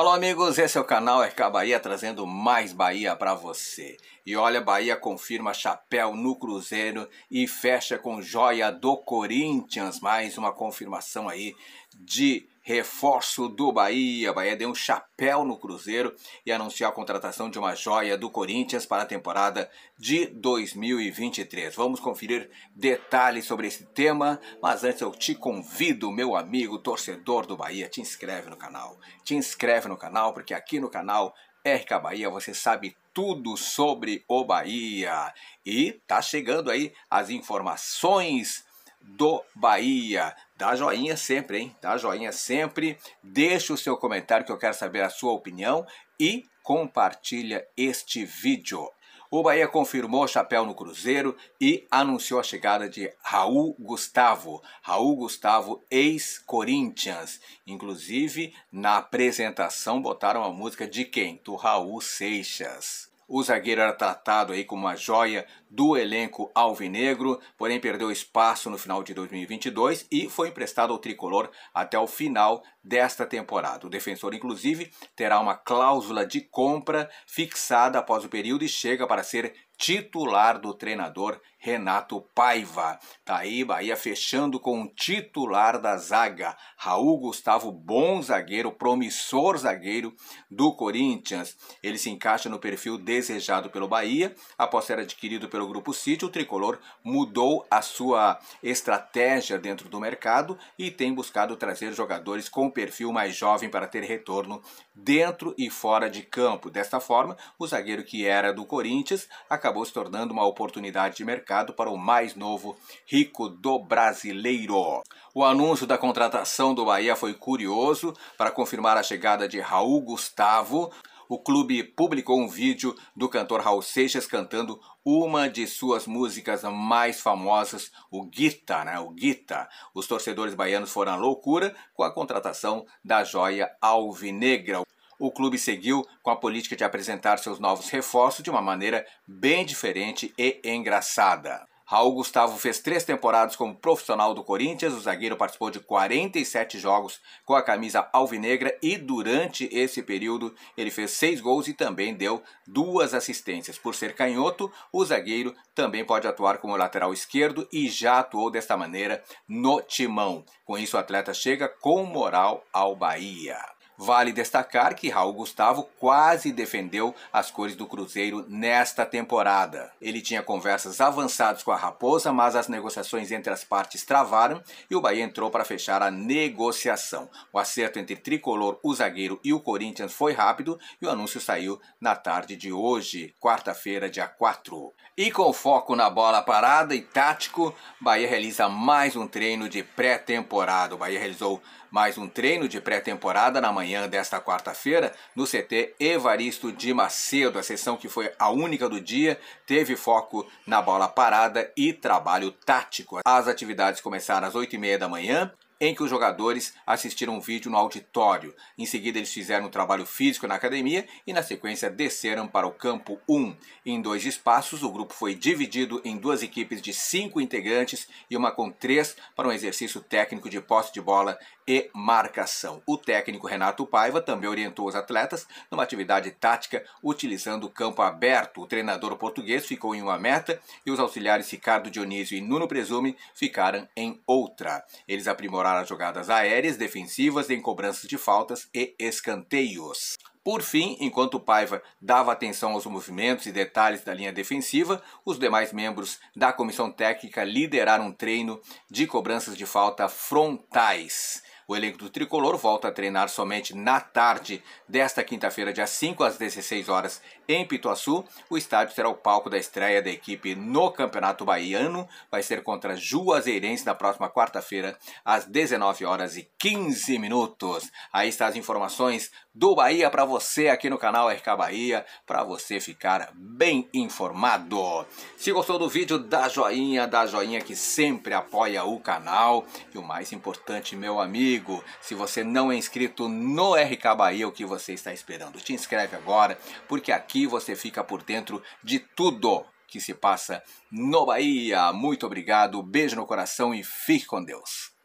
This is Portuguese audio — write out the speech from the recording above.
Alô amigos, esse é o canal RK Bahia trazendo mais Bahia para você. E olha, Bahia confirma chapéu no Cruzeiro e fecha com joia do Corinthians, mais uma confirmação aí de Reforço do Bahia. Bahia deu um chapéu no Cruzeiro e anunciou a contratação de uma joia do Corinthians para a temporada de 2023. Vamos conferir detalhes sobre esse tema, mas antes eu te convido, meu amigo torcedor do Bahia, te inscreve no canal. Te inscreve no canal porque aqui no canal RK Bahia você sabe tudo sobre o Bahia. E tá chegando aí as informações do Bahia. Dá joinha sempre, hein? Dá joinha sempre. Deixa o seu comentário que eu quero saber a sua opinião e compartilha este vídeo. O Bahia confirmou chapéu no Cruzeiro e anunciou a chegada de Raul Gustavo. Raul Gustavo, ex-Corinthians. Inclusive, na apresentação botaram a música de quem? Do Raul Seixas. O zagueiro era tratado aí como uma joia do elenco alvinegro, porém perdeu espaço no final de 2022 e foi emprestado ao tricolor até o final desta temporada. O defensor, inclusive, terá uma cláusula de compra fixada após o período e chega para ser titular do treinador Renato Paiva. Tá aí, Bahia fechando com o titular da zaga, Raul Gustavo, bom zagueiro, promissor zagueiro do Corinthians. Ele se encaixa no perfil desejado pelo Bahia. Após ser adquirido pelo Grupo City, o tricolor mudou a sua estratégia dentro do mercado e tem buscado trazer jogadores com perfil mais jovem para ter retorno dentro e fora de campo. Desta forma, o zagueiro que era do Corinthians acabou acabou se tornando uma oportunidade de mercado para o mais novo rico do brasileiro. O anúncio da contratação do Bahia foi curioso para confirmar a chegada de Raul Gustavo. O clube publicou um vídeo do cantor Raul Seixas cantando uma de suas músicas mais famosas, o Guita, né? O Guita. Os torcedores baianos foram à loucura com a contratação da joia alvinegra o clube seguiu com a política de apresentar seus novos reforços de uma maneira bem diferente e engraçada. Raul Gustavo fez três temporadas como profissional do Corinthians. O zagueiro participou de 47 jogos com a camisa alvinegra e durante esse período ele fez seis gols e também deu duas assistências. Por ser canhoto, o zagueiro também pode atuar como lateral esquerdo e já atuou desta maneira no timão. Com isso, o atleta chega com moral ao Bahia. Vale destacar que Raul Gustavo quase defendeu as cores do Cruzeiro nesta temporada. Ele tinha conversas avançadas com a Raposa, mas as negociações entre as partes travaram e o Bahia entrou para fechar a negociação. O acerto entre Tricolor, o zagueiro e o Corinthians foi rápido e o anúncio saiu na tarde de hoje, quarta-feira, dia 4. E com foco na bola parada e tático, Bahia realiza mais um treino de pré-temporada. O Bahia realizou mais um treino de pré-temporada na manhã manhã desta quarta-feira, no CT Evaristo de Macedo. A sessão que foi a única do dia teve foco na bola parada e trabalho tático. As atividades começaram às 8h30 da manhã em que os jogadores assistiram um vídeo no auditório. Em seguida, eles fizeram um trabalho físico na academia e, na sequência, desceram para o campo 1. Em dois espaços, o grupo foi dividido em duas equipes de cinco integrantes e uma com três para um exercício técnico de posse de bola e marcação. O técnico Renato Paiva também orientou os atletas numa atividade tática utilizando o campo aberto. O treinador português ficou em uma meta e os auxiliares Ricardo Dionísio e Nuno Presume ficaram em outra. Eles aprimoraram explorar as jogadas aéreas, defensivas em cobranças de faltas e escanteios. Por fim, enquanto Paiva dava atenção aos movimentos e detalhes da linha defensiva, os demais membros da comissão técnica lideraram um treino de cobranças de falta frontais. O elenco do tricolor volta a treinar somente na tarde desta quinta-feira, dia 5 às 16 horas, em Pituaçu. O estádio será o palco da estreia da equipe no Campeonato Baiano. Vai ser contra Juazeirense na próxima quarta-feira, às 19 horas e 15 minutos. Aí está as informações do Bahia para você aqui no canal RK Bahia, para você ficar bem informado. Se gostou do vídeo, dá joinha, dá joinha que sempre apoia o canal. E o mais importante, meu amigo se você não é inscrito no RK Bahia, o que você está esperando? Te inscreve agora, porque aqui você fica por dentro de tudo que se passa no Bahia. Muito obrigado, beijo no coração e fique com Deus.